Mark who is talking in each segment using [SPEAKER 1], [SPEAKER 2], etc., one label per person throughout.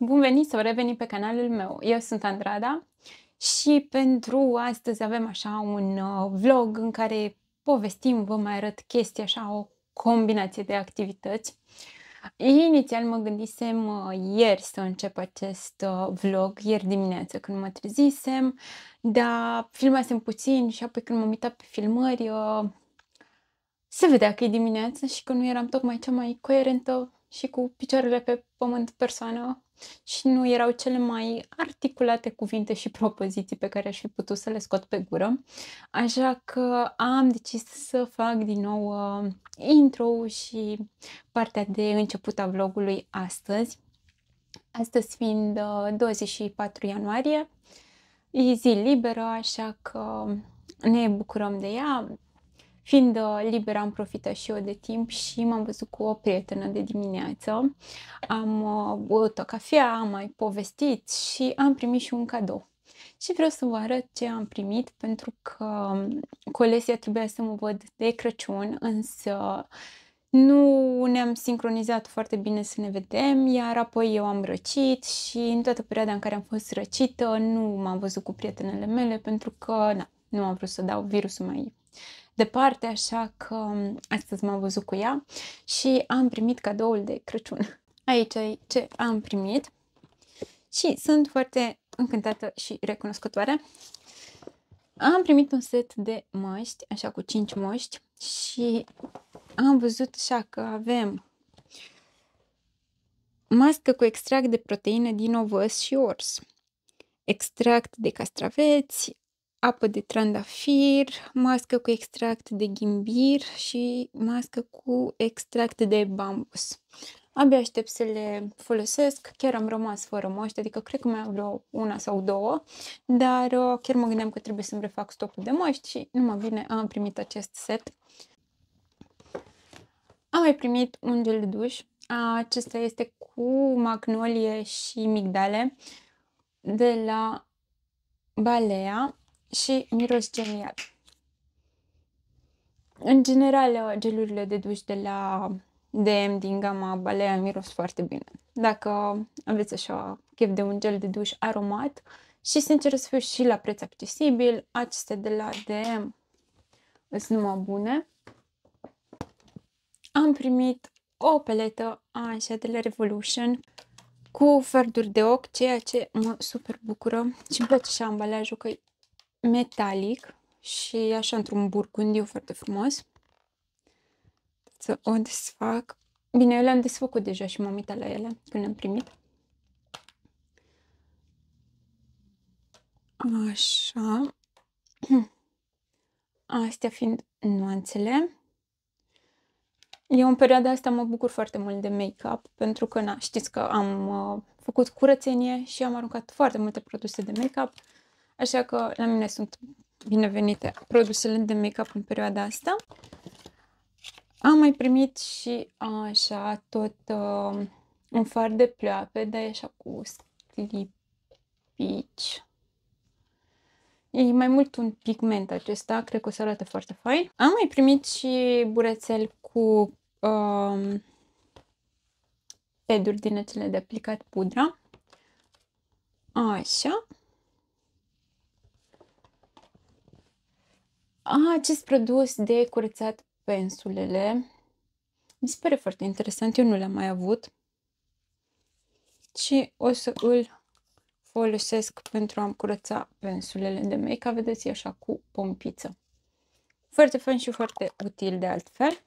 [SPEAKER 1] Bun venit sau revenit pe canalul meu! Eu sunt Andrada și pentru astăzi avem așa un uh, vlog în care povestim, vă mai arăt chestii, așa o combinație de activități. Inițial mă gândisem uh, ieri să încep acest uh, vlog, ieri dimineață când mă trezisem, dar filmasem puțin și apoi când m-am uitat pe filmări, se vedea că e dimineață și că nu eram tocmai cea mai coerentă și cu picioarele pe pământ persoană și nu erau cele mai articulate cuvinte și propoziții pe care aș fi putut să le scot pe gură, așa că am decis să fac din nou uh, intro și partea de început a vlogului astăzi. Astăzi fiind uh, 24 ianuarie, e zi liberă, așa că ne bucurăm de ea. Fiind uh, liberă, am profitat și eu de timp și m-am văzut cu o prietenă de dimineață. Am uh, băut o cafea, am mai povestit și am primit și un cadou. Și vreau să vă arăt ce am primit pentru că um, colesia trebuia să mă văd de Crăciun, însă nu ne-am sincronizat foarte bine să ne vedem, iar apoi eu am răcit și în toată perioada în care am fost răcită nu m-am văzut cu prietenele mele pentru că na, nu am vrut să dau virusul mai departe, așa că astăzi m-am văzut cu ea și am primit cadoul de Crăciun. Aici e ce am primit și sunt foarte încântată și recunoscătoare. Am primit un set de măști, așa cu 5 măști și am văzut așa că avem mască cu extract de proteine din ovăz și ors, extract de castraveți, apă de trandafir, mască cu extract de ghimbir și mască cu extract de bambus. Abia aștept să le folosesc, chiar am rămas fără măști, adică cred că mai am vreo una sau două, dar uh, chiar mă gândeam că trebuie să-mi refac stocul de măști și nu mă vine, am primit acest set. Am mai primit un gel de duș, acesta este cu magnolie și migdale de la Balea și miros genial. În general, gelurile de duș de la DM din gama Balea miros foarte bine. Dacă aveți așa chef de un gel de duș aromat și sincer să fiu și la preț accesibil, aceste de la DM sunt numai bune. Am primit o peletă așa de la Revolution cu farduri de ochi, ceea ce mă super bucură și îmi place și ambalajul că e metalic și așa într-un burgundiu foarte frumos. Să o desfac. Bine, eu le-am desfăcut deja și m-am uitat la ele când le-am primit. Așa. Astea fiind nuanțele. Eu în perioada asta mă bucur foarte mult de make-up, pentru că, na, știți că am uh, făcut curățenie și am aruncat foarte multe produse de make-up. Uh, Așa că la mine sunt binevenite produsele de make-up în perioada asta. Am mai primit și așa tot uh, un far de pleoape, dar e așa cu sclipici. E mai mult un pigment acesta, cred că o să arate foarte fain. Am mai primit și burețel cu uh, peduri din acele de aplicat pudra. Așa. acest produs de curățat pensulele mi se pare foarte interesant, eu nu l-am mai avut și o să îl folosesc pentru a-mi curăța pensulele de make-up, vedeți, așa, cu pompiță. Foarte fain și foarte util de altfel.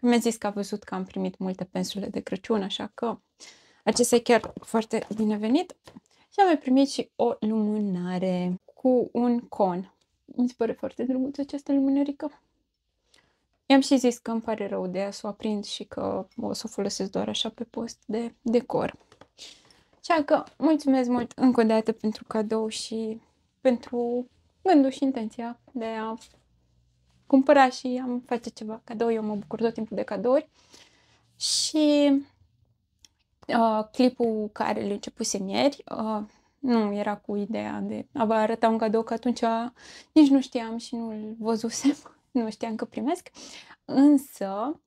[SPEAKER 1] Mi-a zis că a văzut că am primit multe pensule de Crăciun, așa că acesta e chiar foarte binevenit. Și am mai primit și o lumânare cu un con mi se pare foarte drăguță această luminărică. I-am și zis că îmi pare rău de a să o aprind și că o să o folosesc doar așa pe post de decor. Așa că mulțumesc mult încă o dată pentru cadou și pentru gândul și intenția de a cumpăra și am face ceva cadou. Eu mă bucur tot timpul de cadouri. Și uh, clipul care l-a început ieri, uh, nu era cu ideea de a vă arăta un cadou, că atunci nici nu știam și nu-l văzusem, nu știam că primesc. Însă,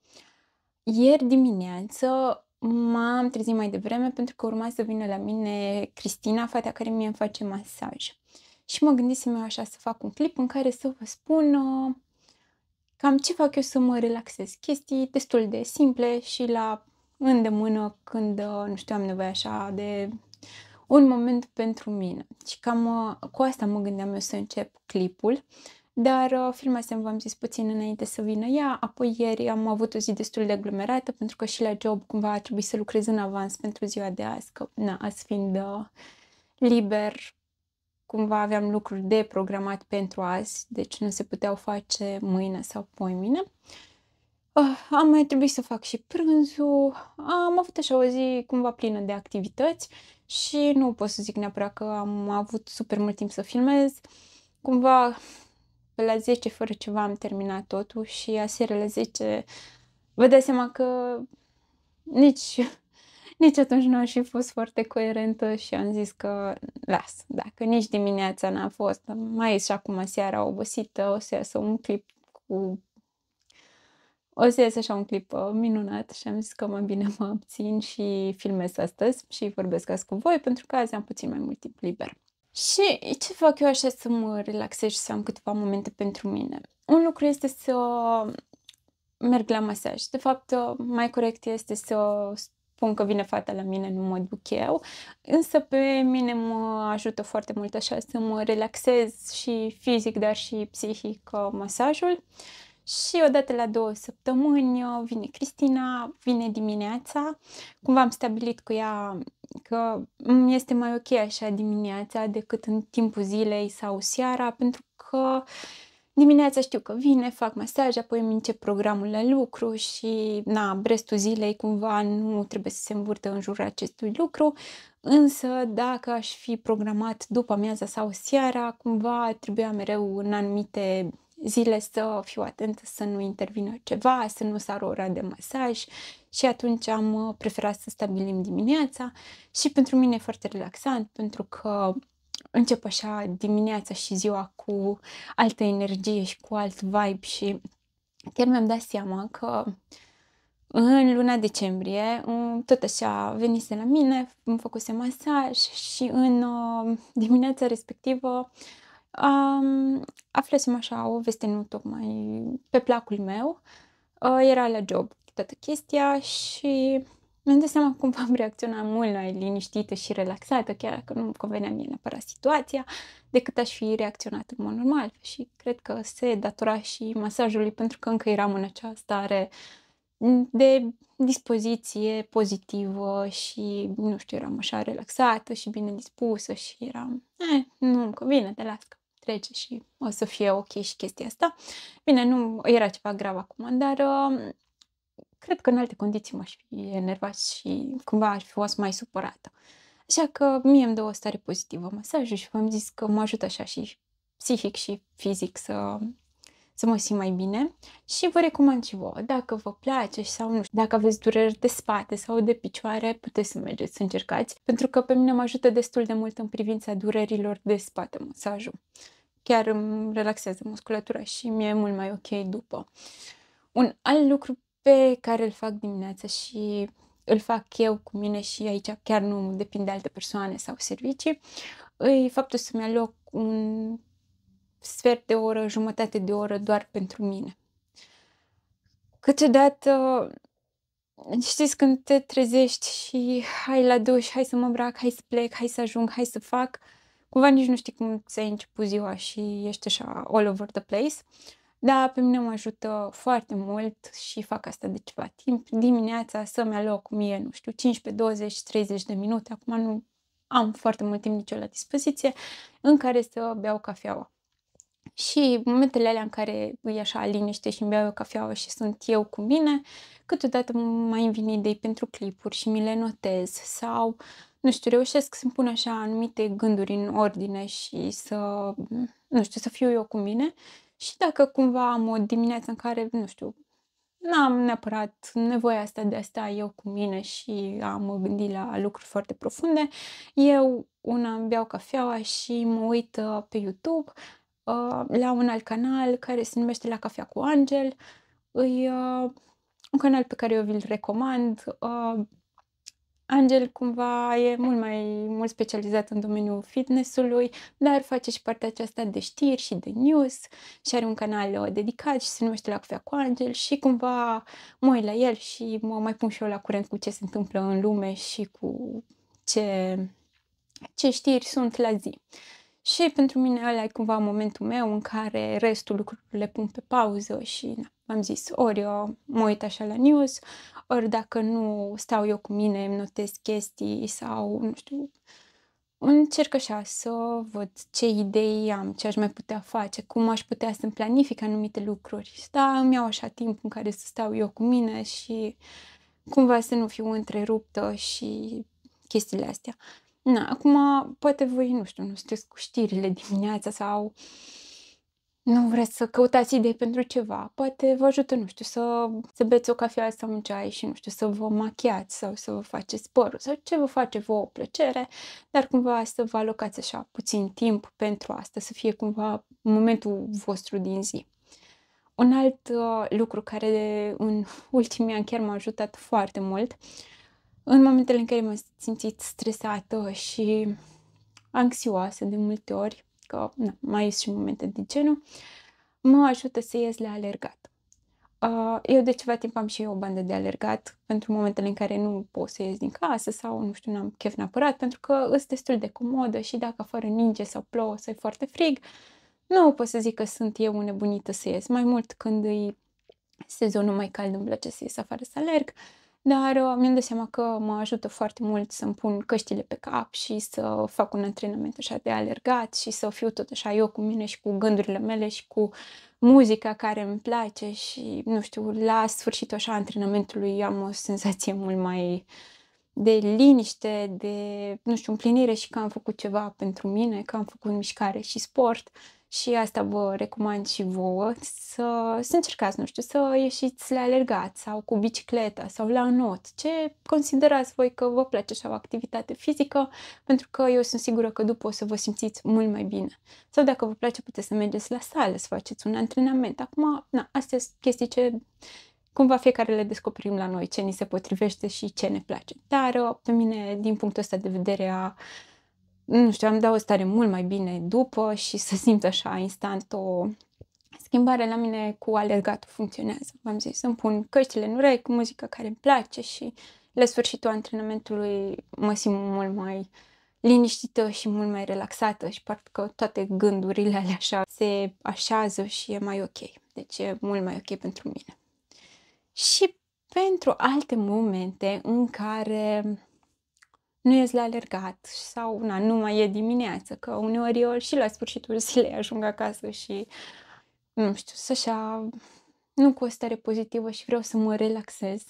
[SPEAKER 1] ieri dimineață m-am trezit mai devreme pentru că urma să vină la mine Cristina, fata care mie îmi face masaj. Și mă gândisem eu așa să fac un clip în care să vă spun uh, cam ce fac eu să mă relaxez. Chestii destul de simple și la îndemână când, uh, nu știu, am nevoie așa de un moment pentru mine. Și cam uh, cu asta mă gândeam eu să încep clipul, dar uh, filmasem, v-am zis, puțin înainte să vină ea, apoi ieri am avut o zi destul de aglomerată pentru că și la job cumva a trebuit să lucrez în avans pentru ziua de azi, că na, azi fiind uh, liber, cumva aveam lucruri de programat pentru azi, deci nu se puteau face mâine sau poimine. mine. Uh, am mai trebuit să fac și prânzul, am avut așa o zi cumva plină de activități și nu pot să zic neapărat că am avut super mult timp să filmez. Cumva pe la 10 fără ceva am terminat totul și aseară la 10 vă dați seama că nici, nici atunci nu aș fi fost foarte coerentă și am zis că las, dacă nici dimineața n-a fost, mai e și acum seara obosită, o să iasă un clip cu o să ies așa un clip uh, minunat și am zis că mai bine mă abțin și filmez astăzi și vorbesc azi cu voi pentru că azi am puțin mai mult timp liber. Și ce fac eu așa să mă relaxez și să am câteva momente pentru mine? Un lucru este să merg la masaj. De fapt, uh, mai corect este să spun că vine fata la mine, nu mă duc eu, însă pe mine mă ajută foarte mult așa să mă relaxez și fizic, dar și psihic uh, masajul. Uh, și odată la două săptămâni uh, vine Cristina, vine dimineața. Cumva am stabilit cu ea că mm, este mai ok așa dimineața decât în timpul zilei sau seara, pentru că dimineața știu că vine, fac masaj, apoi îmi încep programul la lucru și na, restul zilei cumva nu trebuie să se învârte în jurul acestui lucru, însă dacă aș fi programat după amiaza sau seara, cumva trebuia mereu în anumite zile să fiu atentă să nu intervină ceva, să nu sar ora de masaj și atunci am uh, preferat să stabilim dimineața și pentru mine e foarte relaxant pentru că încep așa dimineața și ziua cu altă energie și cu alt vibe și chiar mi-am dat seama că în luna decembrie, um, tot așa, venise la mine, îmi făcuse masaj și în uh, dimineața respectivă um, aflasem așa o veste nu tocmai pe placul meu. Uh, era la job toată chestia și mi-am dat seama cum am reacționat mult mai liniștită și relaxată, chiar că nu-mi convenea mie neapărat situația, decât aș fi reacționat în mod normal. Și cred că se datora și masajului, pentru că încă eram în acea stare de dispoziție pozitivă și, nu știu, eram așa relaxată și bine dispusă și eram, eh, nu-mi convine, te las că trece și o să fie ok și chestia asta. Bine, nu era ceva grav acum, dar uh, cred că în alte condiții m-aș fi enervat și cumva aș fi fost mai supărată. Așa că mie îmi dă o stare pozitivă masajul și v-am zis că mă ajută așa și psihic și fizic să, să mă simt mai bine și vă recomand și vouă. Dacă vă place sau nu știu, dacă aveți dureri de spate sau de picioare, puteți să mergeți să încercați, pentru că pe mine mă ajută destul de mult în privința durerilor de spate masajul chiar îmi relaxează musculatura și mi-e mult mai ok după. Un alt lucru pe care îl fac dimineața și îl fac eu cu mine și aici chiar nu depinde de alte persoane sau servicii, e faptul să-mi aloc un sfert de oră, jumătate de oră doar pentru mine. Câteodată, știți, când te trezești și hai la duș, hai să mă îmbrac, hai să plec, hai să ajung, hai să fac, uh, cumva nici nu știi cum să ai început ziua și ești așa all over the place. Dar pe mine mă ajută foarte mult și fac asta de ceva timp. Dimineața să-mi aloc mie, nu știu, 15, 20, 30 de minute. Acum nu am foarte mult timp nicio la dispoziție, în care să beau cafeaua. Și momentele alea în care e așa liniște și îmi beau eu cafeaua și sunt eu cu mine, câteodată mai îmi vin idei pentru clipuri și mi le notez sau uh, nu știu, reușesc să-mi pun așa anumite gânduri în ordine și să, nu știu, să fiu eu cu mine. Și dacă cumva am o dimineață în care, nu știu, n-am neapărat nevoia asta de a sta eu cu mine și am mă gândi la lucruri foarte profunde, eu una îmi beau cafeaua și mă uit uh, pe YouTube uh, la un alt canal care se numește La Cafea cu Angel. Îi, uh, un canal pe care eu vi-l recomand. Angel cumva e mult mai mult specializat în domeniul fitnessului, dar face și partea aceasta de știri și de news și are un canal uh, dedicat și se numește La Cafea cu Angel și cumva mă uit la el și mă mai pun și eu la curent cu ce se întâmplă în lume și cu ce, ce știri sunt la zi. Și pentru mine ăla e cumva momentul meu în care restul lucrurilor le pun pe pauză și na, am zis, ori eu mă uit așa la news, ori dacă nu stau eu cu mine, îmi notez chestii sau, nu știu, încerc așa să văd ce idei am, ce aș mai putea face, cum aș putea să-mi planific anumite lucruri. Da, îmi iau așa timp în care să stau eu cu mine și cumva să nu fiu întreruptă și chestiile astea. Na, acum, poate voi, nu știu, nu sunteți cu știrile dimineața sau nu vreți să căutați idei pentru ceva. Poate vă ajută, nu știu, să, să beți o cafea sau un ceai și, nu știu, să vă machiați sau să vă faceți părul sau ce vă face vouă o plăcere, dar cumva să vă alocați așa puțin timp pentru asta, să fie cumva momentul vostru din zi. Un alt uh, lucru care în ultimii ani chiar m-a ajutat foarte mult uh, în momentele în care m-am simțit stresată și anxioasă de multe ori, că na, mai sunt și momente de genul, mă ajută să ies la alergat. Uh, eu de ceva timp am și eu o bandă de alergat pentru momentele în care nu pot să ies din casă sau nu știu, n-am chef neapărat, pentru că îs destul de comodă și dacă afară ninge sau plouă sau e foarte frig, nu pot să zic că sunt eu nebunită să ies. Mai mult când e sezonul mai cald îmi place să ies afară să alerg. Uh, dar uh, mi-am dat seama că mă ajută foarte mult să-mi pun căștile pe cap și să fac un antrenament așa de alergat și să fiu tot așa eu cu mine și cu gândurile mele și cu muzica care îmi place și, nu știu, la sfârșitul așa antrenamentului am o senzație mult mai de liniște, de, nu știu, împlinire și că am făcut ceva pentru mine, că am făcut mișcare și sport și asta vă recomand și vouă, să, să încercați, nu știu, să ieșiți la alergat sau cu bicicleta sau la not. ce considerați voi că vă place sau activitate fizică, pentru că eu sunt sigură că după o să vă simțiți mult mai bine. Sau dacă vă place, puteți să mergeți la sală, să faceți un antrenament. Acum, na, astea sunt chestii ce cumva fiecare le descoperim la noi, ce ni se potrivește și ce ne place. Dar uh, pe mine, din punctul ăsta de vedere a uh, nu știu, am dat o stare mult mai bine după și să simt așa instant o schimbare la mine cu alergatul funcționează. V-am zis, îmi pun căștile în urechi, muzica muzică care îmi place și la sfârșitul antrenamentului mă simt mult mai liniștită și mult mai relaxată și parcă toate gândurile alea așa se așează și e mai ok. Deci e mult mai ok pentru mine. Și pentru alte momente în care nu ies la alergat sau na, nu mai e dimineață, că uneori eu și la sfârșitul zilei ajung acasă și nu știu, să așa nu cu o stare pozitivă și vreau să mă relaxez.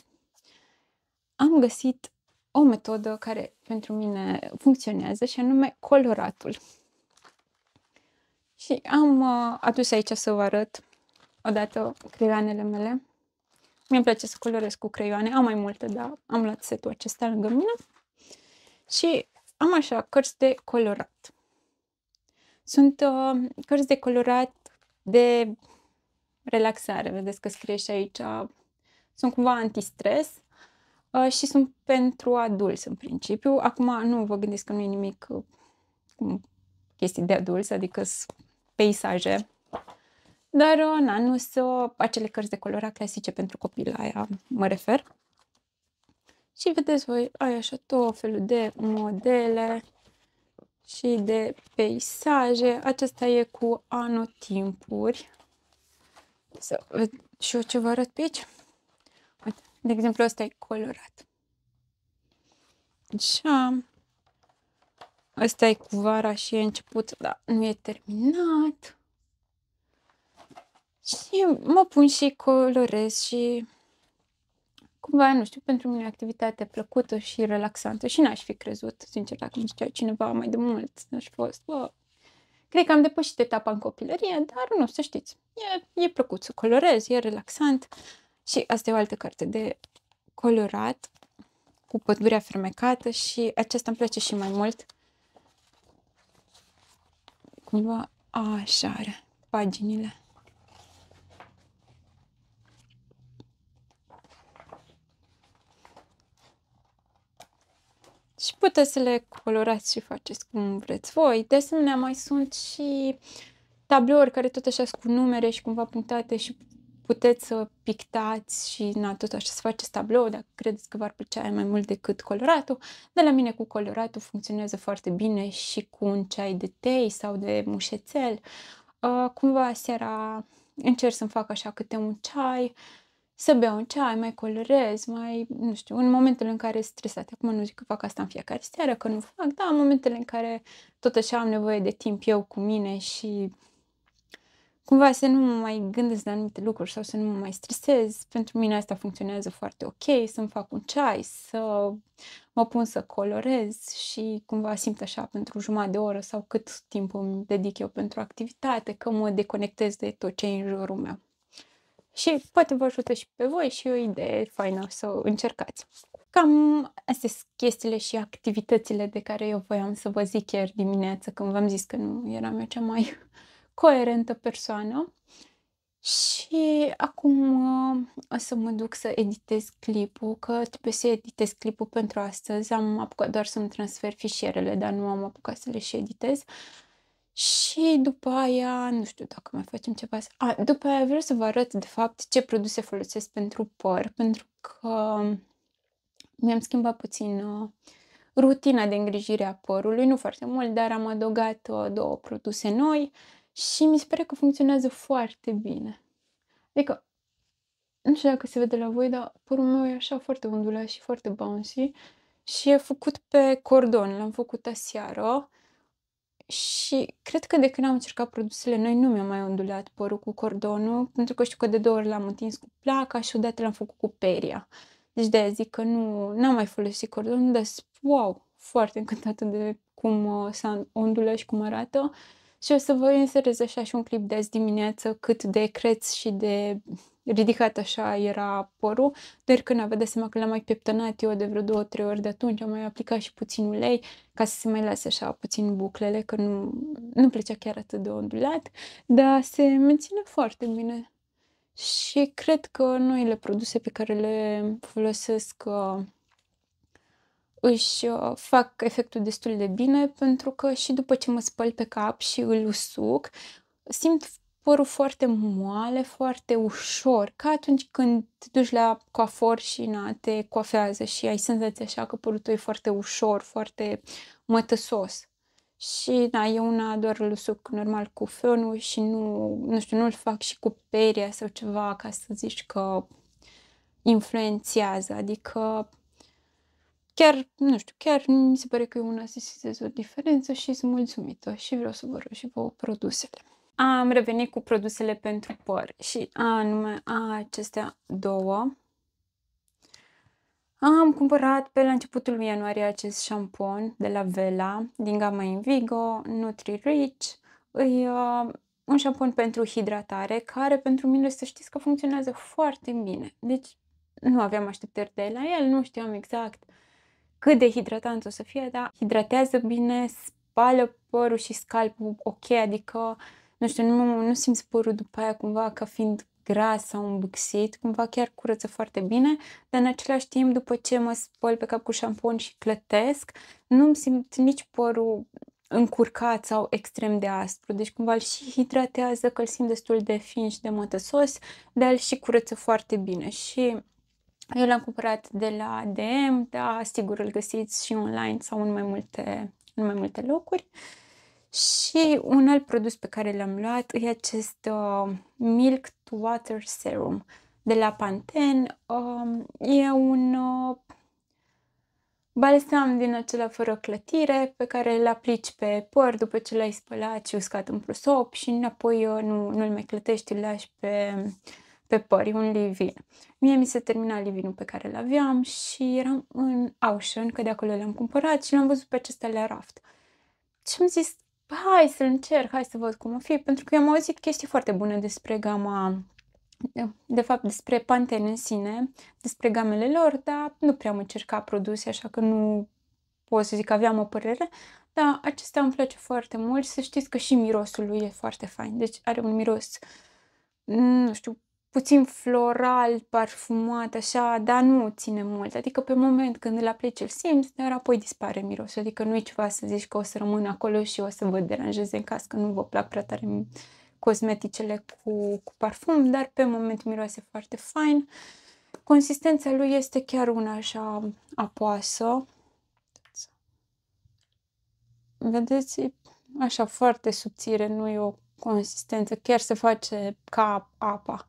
[SPEAKER 1] Am găsit o metodă care pentru mine funcționează și anume coloratul. Și am uh, adus aici să vă arăt odată creioanele mele. mi e place să colorez cu creioane, am mai multe, dar am luat setul acesta lângă mine. Și am așa cărți de colorat. Sunt uh, cărți de colorat de relaxare. Vedeți că scrie și aici. Uh, sunt cumva antistres uh, și sunt pentru adulți în principiu. Acum nu vă gândiți că nu e nimic uh, chestii de adulți, adică peisaje. Dar, uh, na, nu sunt acele cărți de colorat clasice pentru copil, aia mă refer. Și vedeți voi, ai așa tot felul de modele și de peisaje. Acesta e cu anotimpuri. Să ved și eu ce vă arăt pe aici. Uite, de exemplu, ăsta e colorat. Așa. Ăsta e cu vara și e început, dar nu e terminat. Și mă pun și colorez și cumva, nu știu, pentru mine activitate plăcută și relaxantă și n-aș fi crezut, sincer, dacă nu zicea cineva mai de mult, n-aș fost, bă, cred că am depășit etapa în copilărie, dar nu, să știți, e, e plăcut să colorez, e relaxant și asta e o altă carte de colorat cu pădurea fermecată și acesta îmi place și mai mult. Cumva așa are paginile. și puteți să le colorați și faceți cum vreți voi. De asemenea, mai sunt și tablouri care tot așa sunt cu numere și cumva punctate și puteți să pictați și na, tot așa să faceți tablou dacă credeți că v-ar plăcea mai mult decât coloratul. De la mine cu coloratul funcționează foarte bine și cu un ceai de tei sau de mușețel. Uh, cumva seara încerc să-mi fac așa câte un ceai, uh, să beau un ceai, mai colorez, mai, nu știu, în momentul în care e stresat. Acum nu zic că fac asta în fiecare seară, că nu fac, dar în momentele în care tot așa am nevoie de timp eu cu mine și cumva să nu mă mai gândesc la anumite lucruri sau să nu mă mai stresez. Pentru mine asta funcționează foarte ok, să-mi fac un ceai, să mă pun să colorez și cumva simt așa pentru jumătate de oră sau cât timp îmi dedic eu pentru activitate, că mă deconectez de tot ce e în jurul meu. Și poate vă ajută și pe voi și o idee faină să o încercați. Cam astea sunt chestiile și activitățile de care eu voiam să vă zic ieri dimineață când v-am zis că nu eram eu cea mai coerentă persoană. Și acum uh, o să mă duc să editez clipul, că trebuie să editez clipul pentru astăzi. Am apucat doar să-mi transfer fișierele, dar nu am apucat să le și editez. Uh, și după aia, nu știu dacă mai facem ceva. A, după aia vreau să vă arăt, de fapt, ce produse folosesc pentru păr, pentru că mi-am schimbat puțin uh, rutina de îngrijire a părului, nu foarte mult, dar am adăugat uh, două produse noi și mi se pare că funcționează foarte bine. Adică, nu știu dacă se vede la voi, dar părul meu e așa foarte undulat și foarte bouncy și e făcut pe cordon, l-am făcut aseară. seară și cred că de când am încercat produsele noi nu mi am mai ondulat părul cu cordonul, pentru că știu că de două ori l-am întins cu placa și odată l-am făcut cu peria. Deci de zic că nu am mai folosit cordonul, dar wow, foarte încântată de cum uh, s-a ondulă și cum arată. Și o să vă inserez așa și un clip de azi dimineață cât de creț și de ridicat așa era părul, doar când avea de seama că l-am mai pieptănat eu de vreo două, trei ori de atunci, am mai aplicat și puțin ulei ca să se mai lase așa puțin buclele, că nu, nu plăcea chiar atât de ondulat, dar se menține foarte bine. Și cred că noile produse pe care le folosesc uh, își uh, fac efectul destul de bine pentru că și după ce mă spăl pe cap și îl usuc, simt părul foarte moale, foarte ușor, ca atunci când te duci la coafor și na, te coafează și ai senzația așa că părul tău e foarte ușor, foarte mătăsos. Și da, eu una ador îl suc normal cu fionul și nu, nu știu, nu-l fac și cu peria sau ceva ca să zici că influențează, adică chiar, nu știu, chiar mi se pare că eu una se o diferență și sunt mulțumită și vreau să vă rog și vouă produsele am revenit cu produsele pentru păr și anume acestea două. Am cumpărat pe la începutul lui ianuarie acest șampon de la Vela din gama Invigo, Nutri Rich. E uh, un șampon pentru hidratare care pentru mine să știți că funcționează foarte bine. Deci nu aveam așteptări de la el, nu știam exact cât de hidratant o să fie, dar hidratează bine, spală părul și scalpul ok, adică uh, nu știu, nu, nu simți părul după aia cumva ca fiind gras sau îmbuxit, cumva chiar curăță foarte bine, dar în același timp, după ce mă spăl pe cap cu șampon și clătesc, nu-mi simt nici părul încurcat sau extrem de aspru, deci cumva îl și hidratează, că îl simt destul de fin și de mătăsos, dar îl și curăță foarte bine și eu l-am cumpărat de la DM, dar sigur îl găsiți și online sau în mai multe, în mai multe locuri. Uh, și un alt produs pe care l-am luat e acest uh, Milk to Water Serum de la Pantene. Uh, e un uh, balsam din acela fără clătire pe care îl aplici pe păr după ce l-ai spălat și uscat în prosop și înapoi uh, nu, nu-l mai clătești, îl lași pe, pe păr, e un livin. Mie mi se termina livinul pe care îl aveam și eram în Auchan, că de acolo l-am cumpărat și l-am văzut pe acesta la raft. Și am zis, Păi, hai să încerc, hai să văd cum o fi, pentru că eu am auzit chestii foarte bune despre gama, de fapt despre Pantene în sine, despre gamele lor, dar nu prea am încercat produse, așa că nu pot să zic că aveam o părere, dar acesta îmi place foarte mult și să știți că și mirosul lui e foarte fain, deci are un miros, mm, nu știu, puțin floral, parfumat, așa, dar nu ține mult. Adică pe moment când îl aplici îl simți, dar apoi dispare mirosul. Adică nu e ceva să zici că o să rămân acolo și o să vă deranjeze în caz că nu vă plac prea tare cosmeticele cu, cu parfum, dar pe moment miroase foarte fain. Consistența lui este chiar una așa apoasă. Vedeți? Așa foarte subțire, nu e o consistență, chiar se face ca apa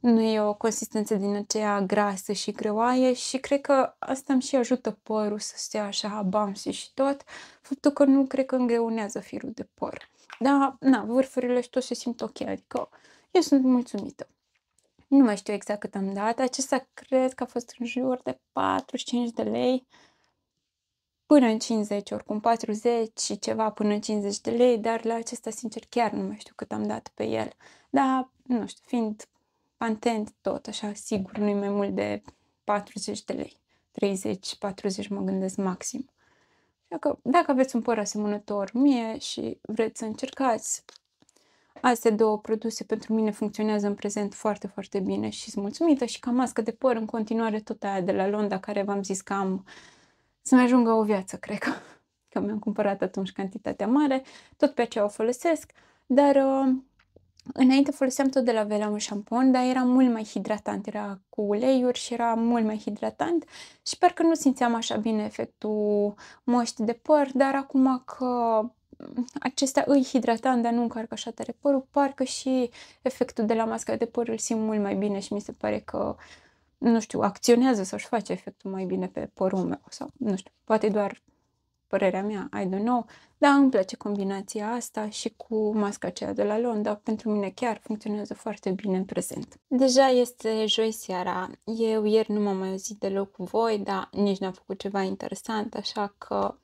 [SPEAKER 1] nu e o consistență din aceea grasă și greoaie și cred că asta îmi și ajută părul să stea așa bouncy și tot, faptul că nu cred că îngreunează firul de păr. Dar, na, vârfurile și tot se simt ok, adică eu sunt mulțumită. Nu mai știu exact cât am dat, acesta cred că a fost în jur de 45 de lei până în 50, oricum 40 și ceva până în 50 de lei, dar la acesta, sincer, chiar nu mai știu cât am dat pe el. Dar, nu știu, fiind Pantent tot, așa, sigur, nu-i mai mult de 40 de lei. 30-40 mă gândesc maxim. Dacă, dacă aveți un păr asemănător mie și vreți să încercați, astea două produse pentru mine funcționează în prezent foarte, foarte bine și sunt mulțumită și ca mască de păr în continuare tot aia de la Londra care v-am zis că am să-mi ajungă o viață, cred că, că mi-am cumpărat atunci cantitatea mare, tot pe aceea o folosesc, dar uh, Înainte foloseam tot de la Vela un șampon, dar era mult mai hidratant, era cu uleiuri și era mult mai hidratant și parcă nu simțeam așa bine efectul moștii de păr, dar acum că mm, acesta îi hidratant, dar nu încarcă așa tare părul, parcă și efectul de la masca de păr îl simt mult mai bine și mi se pare că nu știu, acționează sau își face efectul mai bine pe părul meu sau, nu știu, poate doar părerea mea, I don't know, dar îmi place combinația asta și cu masca aceea de la Londra. Pentru mine chiar funcționează foarte bine în prezent. Deja este joi seara. Eu ieri nu m-am mai auzit deloc cu voi, dar nici n-am făcut ceva interesant, așa că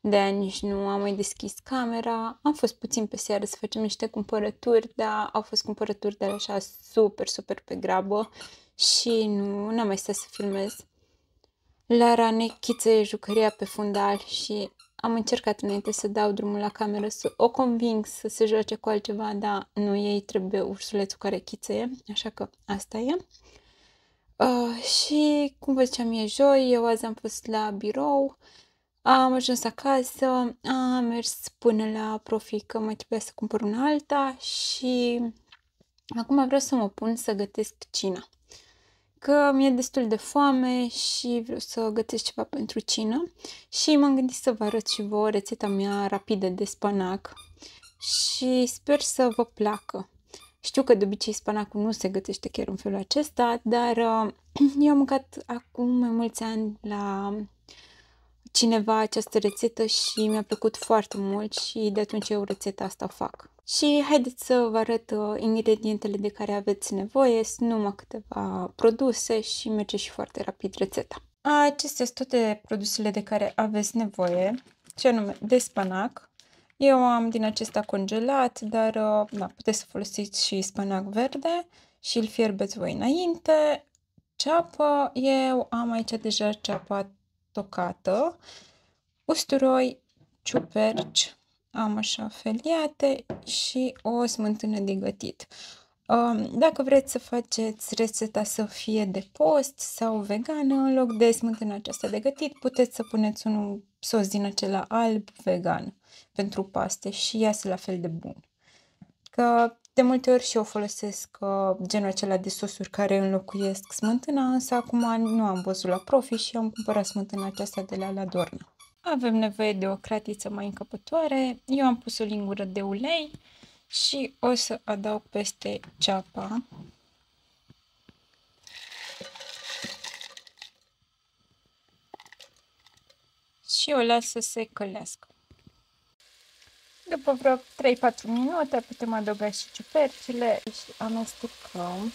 [SPEAKER 1] de aia nici nu am mai deschis camera. Am fost puțin pe seară să facem niște cumpărături, dar au fost cumpărături de așa super, super pe grabă și nu am mai stat să filmez. Lara nechițe jucăria pe fundal și am încercat înainte să dau drumul la cameră să o conving să se joace cu altceva, dar nu ei trebuie ursulețul care chițe, așa că asta e. Uh, și, cum vă ziceam, e joi, eu azi am fost la birou, am ajuns acasă, am mers până la profi că mai trebuia să cumpăr una alta și acum vreau să mă pun să gătesc cina că mi-e destul de foame și vreau să gătesc ceva pentru cină și m-am gândit să vă arăt și vouă rețeta mea rapidă de spanac și sper să vă placă. Știu că de obicei spanacul nu se gătește chiar în felul acesta, dar uh, eu am mâncat acum mai mulți ani la cineva această rețetă și mi-a plăcut foarte mult și de atunci eu rețeta asta o fac. Și haideți să vă arăt uh, ingredientele de care aveți nevoie, sunt numai câteva produse și merge și foarte rapid rețeta. Acestea sunt toate produsele de care aveți nevoie, ce anume de spanac. Eu am din acesta congelat, dar uh, da, puteți să folosiți și spanac verde și îl fierbeți voi înainte. Ceapă, eu am aici deja ceapa tocată, usturoi, ciuperci, am așa feliate și o smântână de gătit. Um, dacă vreți să faceți rețeta să fie de post sau vegană, în loc de smântână aceasta de gătit, puteți să puneți un sos din acela alb vegan pentru paste și iasă la fel de bun. Că de multe ori și eu folosesc uh, genul acela de sosuri care înlocuiesc smântâna, însă acum nu am văzut la profi și am cumpărat smântâna aceasta de la Ladorna. Avem nevoie de o cratiță mai încăpătoare. Eu am pus o lingură de ulei și o să adaug peste ceapa. Și o las să se călească. După vreo 3-4 minute putem adăuga și ciupercile și amestecăm.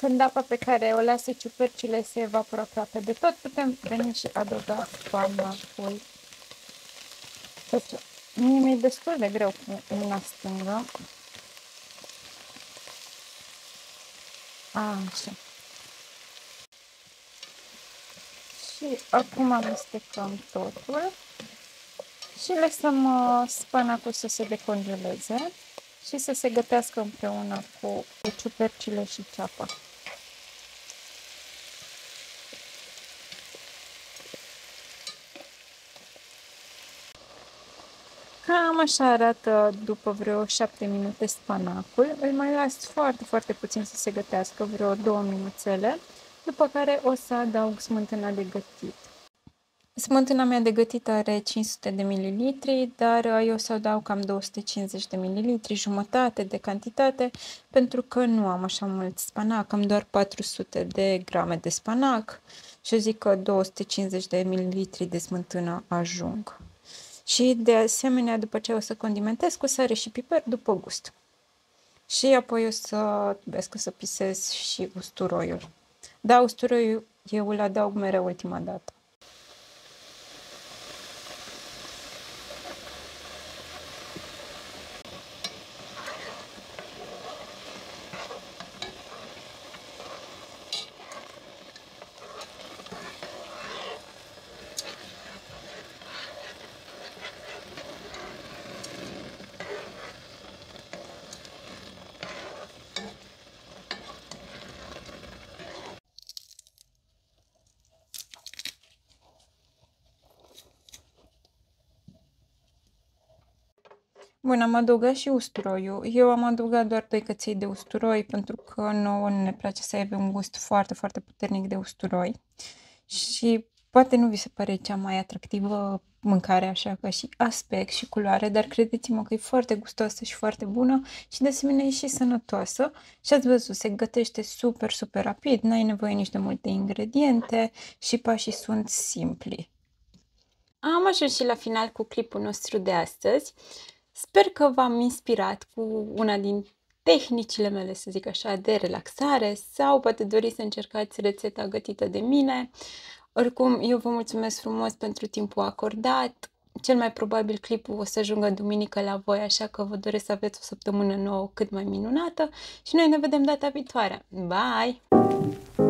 [SPEAKER 1] Când apa pe care o lasă ciupercile se evaporă aproape de tot, putem veni și adăuga cui. Mie deci, mi-e destul de greu cu mâna stângă. Așa. Și acum amestecăm totul și lăsăm uh, spanacul să se decongeleze și să se gătească împreună cu ciupercile și ceapa. așa arată după vreo 7 minute spanacul. Îl mai las foarte, foarte puțin să se gătească, vreo 2 minuțele, după care o să adaug smântâna de gătit. Smântâna mea de gătit are 500 de mililitri, dar eu o să dau cam 250 de mililitri, jumătate de cantitate, pentru că nu am așa mult spanac, am doar 400 de grame de spanac și eu zic că 250 de mililitri de smântână ajung. Și de asemenea, după ce o să condimentez cu sare și piper, după gust. Și apoi o să vezi să pisez și usturoiul. Da, usturoiul eu îl adaug mereu ultima dată. eu am adăugat și usturoiul. Eu am adăugat doar doi căței de usturoi pentru că nouă nu ne place să aibă un gust foarte, foarte puternic de usturoi. Și poate nu vi se pare cea mai atractivă mâncare așa că și aspect și culoare, dar credeți-mă că e foarte gustoasă și foarte bună și de asemenea e și sănătoasă și ați văzut, se gătește super, super rapid, n-ai nevoie nici de multe ingrediente și pașii sunt simpli. Am ajuns și la final cu clipul nostru de astăzi. Sper că v-am inspirat cu una din tehnicile mele, să zic așa, de relaxare sau poate doriți să încercați rețeta gătită de mine. Oricum, eu vă mulțumesc frumos pentru timpul acordat. Cel mai probabil clipul o să ajungă duminică la voi, așa că vă doresc să aveți o săptămână nouă cât mai minunată și noi ne vedem data viitoare. Bye!